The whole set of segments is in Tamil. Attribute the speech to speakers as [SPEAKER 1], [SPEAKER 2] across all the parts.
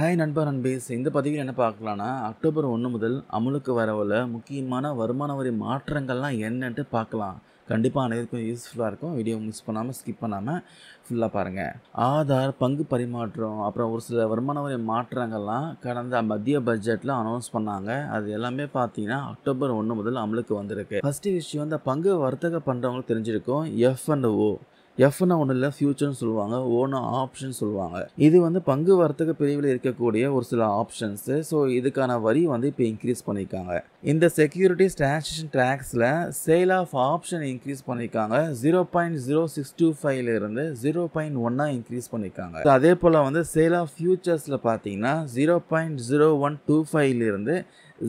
[SPEAKER 1] ஹாய் நண்பா நண்பீஸ் இந்த பதிவில் என்ன பார்க்கலான்னா அக்டோபர் ஒன்று முதல் அமலுக்கு வரவில் முக்கியமான வருமான வரி மாற்றங்கள்லாம் என்னன்ட்டு பார்க்கலாம் கண்டிப்பாக அனைவருக்கும் யூஸ்ஃபுல்லாக இருக்கும் வீடியோ மிஸ் பண்ணாமல் ஸ்கிப் பண்ணாமல் ஃபுல்லாக பாருங்கள் ஆதார் பங்கு பரிமாற்றம் அப்புறம் ஒரு சில வருமான வரி மாற்றங்கள்லாம் கடந்த மத்திய பட்ஜெட்டில் அனௌன்ஸ் பண்ணாங்க அது எல்லாமே பார்த்தீங்கன்னா அக்டோபர் ஒன்று முதல் அமலுக்கு வந்திருக்கு ஃபஸ்ட்டு விஷயம் இந்த பங்கு வர்த்தகம் பண்ணுறவங்களுக்கு தெரிஞ்சிருக்கும் எஃப் அண்ட் ஓ எஃப்னா ஒன்றும் இல்லை ஃபியூச்சர்னு சொல்லுவாங்க ஓனா ஆப்ஷன் சொல்லுவாங்க இது வந்து பங்கு வரத்துக்கு பிரிவில் இருக்கக்கூடிய ஒரு சில ஆப்ஷன்ஸு ஸோ இதுக்கான வரி வந்து இப்போ இன்க்ரீஸ் பண்ணியிருக்காங்க இந்த செக்யூரிட்டிஸ் டிரான்சேக்ஷன் டேக்ஸில் சேல் ஆஃப் ஆப்ஷன் இன்க்ரீஸ் பண்ணியிருக்காங்க zero point zero six two ஃபைவ்லேருந்து ஜீரோ பாயிண்ட் ஒன்னாக இன்க்ரீஸ் பண்ணியிருக்காங்க அதே போல் வந்து சேல் ஆஃப் ஃபியூச்சர்ஸில் பார்த்தீங்கன்னா zero point zero one two ஃபைவ்லேருந்து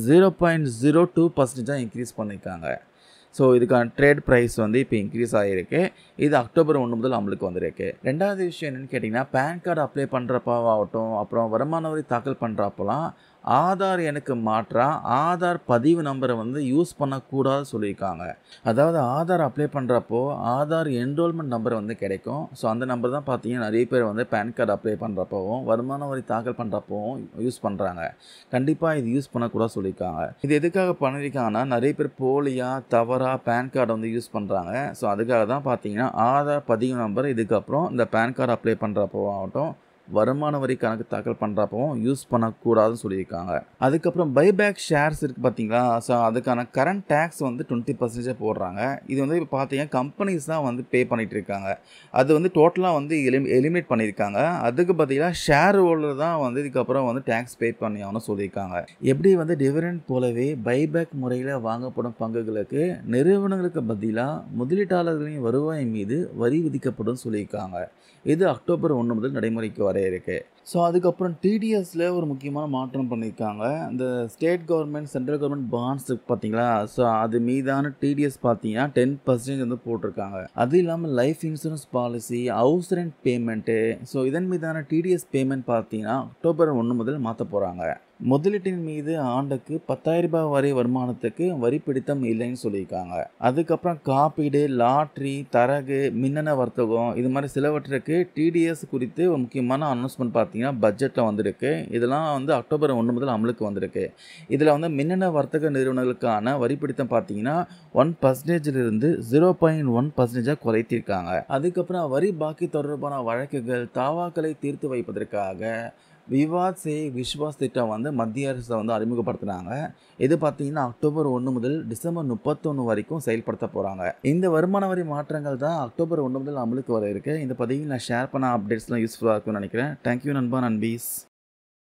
[SPEAKER 1] ஜீரோ பாயிண்ட் ஜீரோ டூ பர்சன்டேஜாக இன்க்ரீஸ் பண்ணியிருக்காங்க ஸோ இதுக்கான ட்ரேட் ப்ரைஸ் வந்து இப்போ இன்க்ரீஸ் ஆகியிருக்கு இது அக்டோபர் ஒன்று முதல் அமலுக்கு வந்திருக்கு ரெண்டாவது விஷயம் என்னென்னு கேட்டிங்கன்னா பேன் கார்டு அப்ளை பண்ணுறப்பாவாகட்டும் அப்புறம் வருமான வரி தாக்கல் பண்ணுறப்பெல்லாம் ஆதார் எனக்கு மாற்றாக ஆதார் பதிவு நம்பரை வந்து யூஸ் பண்ணக்கூடாது சொல்லியிருக்காங்க அதாவது ஆதார் அப்ளை பண்ணுறப்போ ஆதார் என்ரோல்மெண்ட் நம்பர் வந்து கிடைக்கும் ஸோ அந்த நம்பர் தான் பார்த்தீங்கன்னா நிறைய பேர் வந்து பேன் கார்டு அப்ளை பண்ணுறப்போவும் வருமான வரி தாக்கல் பண்ணுறப்போவும் யூஸ் பண்ணுறாங்க கண்டிப்பாக இது யூஸ் பண்ணக்கூடாது சொல்லியிருக்காங்க இது எதுக்காக பண்ணியிருக்காங்கன்னா நிறைய பேர் போலியாக தவறாக பேன் கார்டு வந்து யூஸ் பண்ணுறாங்க ஸோ அதுக்காக தான் பார்த்தீங்கன்னா ஆதார் பதிவு நம்பர் இதுக்கப்புறம் இந்த பேன் கார்டு அப்ளை பண்ணுறப்போ ஆகட்டும் வருமான வரி கணக்கு தாக்கல் பண்ணுறப்பவும் யூஸ் பண்ணக்கூடாதுன்னு சொல்லியிருக்காங்க அதுக்கப்புறம் பைபேக் ஷேர்ஸ் இருக்குது பார்த்தீங்களா ஸோ அதுக்கான கரண்ட் டேக்ஸ் வந்து டுவெண்ட்டி பர்சன்டேஜாக போடுறாங்க இது வந்து இப்போ பார்த்தீங்கன்னா கம்பெனிஸ் தான் வந்து பே பண்ணிகிட்டு இருக்காங்க அது வந்து டோட்டலாக வந்து எலி எலிமினேட் பண்ணியிருக்காங்க அதுக்கு பார்த்தீங்கன்னா ஷேர் ஹோல்டர் தான் வந்து இதுக்கப்புறம் வந்து டேக்ஸ் பே பண்ணியாகனு சொல்லியிருக்காங்க எப்படி வந்து டிவிடெண்ட் போலவே பைபேக் முறையில் வாங்கப்படும் பங்குகளுக்கு நிறுவனங்களுக்கு பதிலாக முதலீட்டாளர்களின் வருவாய் மீது வரி விதிக்கப்படும் சொல்லியிருக்காங்க இது அக்டோபர் ஒன்று முதல் நடைமுறைக்கு வர மாதிரி இருக்குது ஸோ அதுக்கப்புறம் டிடிஎஸில் ஒரு முக்கியமான மாற்றம் பண்ணியிருக்காங்க இந்த state government central government bonds பார்த்தீங்களா ஸோ அது மீதான டிடிஎஸ் பார்த்தீங்கன்னா டென் பர்சன்டேஜ் வந்து போட்டிருக்காங்க அது இல்லாமல் life insurance policy house rent payment so இதன் மீதான டிடிஎஸ் பேமெண்ட் பார்த்தீங்கன்னா அக்டோபர் ஒன்று முதல் மாற்ற போகிறாங்க முதலீட்டின் மீது ஆண்டுக்கு பத்தாயிரம் ரூபாய் வரை வருமானத்துக்கு வரி பிடித்தம் இல்லைன்னு சொல்லியிருக்காங்க அதுக்கப்புறம் காப்பீடு லாட்ரி தரகு மின்னணு வர்த்தகம் இது மாதிரி சிலவற்றிற்கு டிடிஎஸ் குறித்து முக்கியமான அனௌன்ஸ்மெண்ட் பார்த்தீங்கன்னா பட்ஜெட்டில் வந்திருக்கு இதெல்லாம் வந்து அக்டோபர் ஒன்று முதல் அமலுக்கு வந்திருக்கு இதில் வந்து மின்னணு வர்த்தக நிறுவனங்களுக்கான வரி பிடித்தம் பார்த்தீங்கன்னா ஒன் பர்சன்டேஜிலிருந்து ஜீரோ பாயிண்ட் ஒன் பர்சன்டேஜாக குறைத்திருக்காங்க அதுக்கப்புறம் வரி பாக்கி தொடர்பான வழக்குகள் தாவாக்களை தீர்த்து வைப்பதற்காக விவாத் சே விஸ்வாஸ் திட்டம் வந்து மத்திய அரசு வந்து அறிமுகப்படுத்துனாங்க இது பார்த்தீங்கன்னா அக்டோபர் ஒன்று முதல் டிசம்பர் முப்பத்தொன்று வரைக்கும் செயல்படுத்த போகிறாங்க இந்த வருமான வரி மாற்றங்கள் தான் அக்டோபர் ஒன்று முதல் அமலுக்கு வர இருக்குது இந்த பதிவில் நான் ஷேர் பண்ண அப்டேட்ஸ்லாம் யூஸ்ஃபுல்லாக இருக்கும்னு நினைக்கிறேன் தேங்க்யூ நண்பா நண்பீஸ்